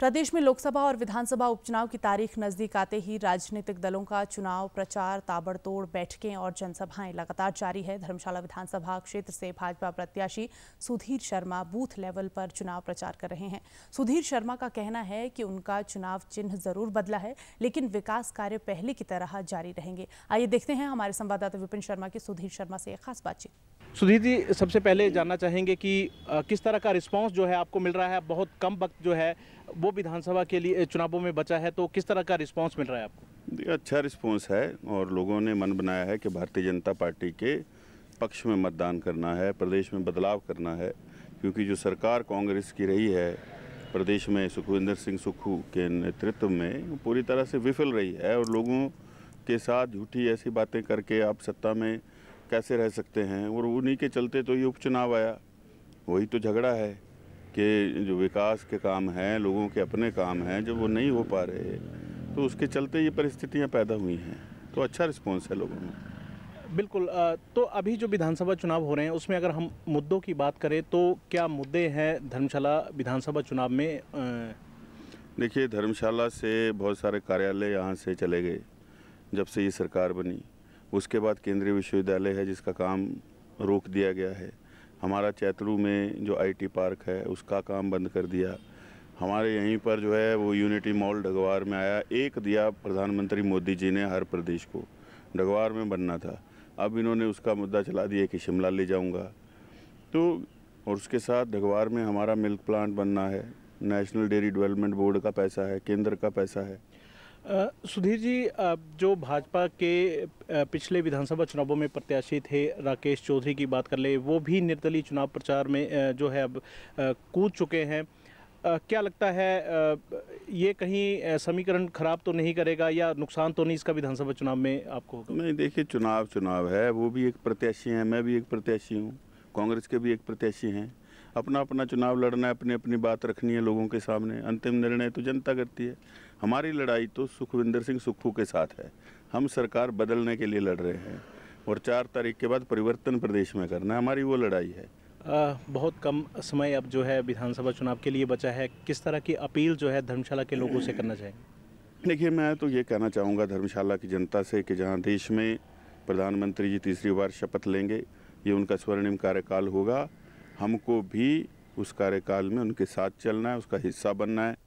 प्रदेश में लोकसभा और विधानसभा उपचुनाव की तारीख नजदीक आते ही राजनीतिक दलों का चुनाव प्रचार ताबड़तोड़ बैठकें और जनसभाएं लगातार जारी है धर्मशाला विधानसभा क्षेत्र से भाजपा प्रत्याशी सुधीर शर्मा बूथ लेवल पर चुनाव प्रचार कर रहे हैं सुधीर शर्मा का कहना है कि उनका चुनाव चिन्ह जरूर बदला है लेकिन विकास कार्य पहले की तरह जारी रहेंगे आइए देखते हैं हमारे संवाददाता विपिन शर्मा की सुधीर शर्मा से खास बातचीत सुधीर जी सबसे पहले जानना चाहेंगे कि किस तरह का रिस्पांस जो है आपको मिल रहा है बहुत कम वक्त जो है वो विधानसभा के लिए चुनावों में बचा है तो किस तरह का रिस्पांस मिल रहा है आपको अच्छा रिस्पांस है और लोगों ने मन बनाया है कि भारतीय जनता पार्टी के पक्ष में मतदान करना है प्रदेश में बदलाव करना है क्योंकि जो सरकार कांग्रेस की रही है प्रदेश में सुखविंदर सिंह सुक्खू के नेतृत्व में पूरी तरह से विफल रही है और लोगों के साथ झूठी ऐसी बातें करके आप सत्ता में कैसे रह सकते हैं और उन्हीं के चलते तो ये उपचुनाव आया वही तो झगड़ा है के जो विकास के काम हैं लोगों के अपने काम हैं जब वो नहीं हो पा रहे तो उसके चलते ये परिस्थितियाँ पैदा हुई हैं तो अच्छा रिस्पॉन्स है लोगों में बिल्कुल तो अभी जो विधानसभा चुनाव हो रहे हैं उसमें अगर हम मुद्दों की बात करें तो क्या मुद्दे हैं धर्मशाला विधानसभा चुनाव में देखिए धर्मशाला से बहुत सारे कार्यालय यहाँ से चले गए जब से ये सरकार बनी उसके बाद केंद्रीय विश्वविद्यालय है जिसका काम रोक दिया गया है हमारा चैतरू में जो आईटी पार्क है उसका काम बंद कर दिया हमारे यहीं पर जो है वो यूनिटी मॉल डगवार में आया एक दिया प्रधानमंत्री मोदी जी ने हर प्रदेश को डगवार में बनना था अब इन्होंने उसका मुद्दा चला दिया कि शिमला ले जाऊंगा तो और उसके साथ डगवार में हमारा मिल्क प्लांट बनना है नेशनल डेयरी डेवलपमेंट बोर्ड का पैसा है केंद्र का पैसा है सुधीर जी जो भाजपा के पिछले विधानसभा चुनावों में प्रत्याशी थे राकेश चौधरी की बात कर ले वो भी निर्दलीय चुनाव प्रचार में जो है अब कूद चुके हैं क्या लगता है ये कहीं समीकरण खराब तो नहीं करेगा या नुकसान तो नहीं इसका विधानसभा चुनाव में आपको होगा नहीं देखिए चुनाव चुनाव है वो भी एक प्रत्याशी हैं मैं भी एक प्रत्याशी हूँ कांग्रेस के भी एक प्रत्याशी हैं अपना अपना चुनाव लड़ना है अपनी अपनी बात रखनी है लोगों के सामने अंतिम निर्णय तो जनता करती है हमारी लड़ाई तो सुखविंदर सिंह सुक्खू के साथ है हम सरकार बदलने के लिए लड़ रहे हैं और चार तारीख के बाद परिवर्तन प्रदेश में करना हमारी वो लड़ाई है आ, बहुत कम समय अब जो है विधानसभा चुनाव के लिए बचा है किस तरह की अपील जो है धर्मशाला के लोगों से करना चाहेंगे देखिए मैं तो ये कहना चाहूँगा धर्मशाला की जनता से कि जहाँ देश में प्रधानमंत्री जी तीसरी बार शपथ लेंगे ये उनका स्वर्णिम कार्यकाल होगा हमको भी उस कार्यकाल में उनके साथ चलना है उसका हिस्सा बनना है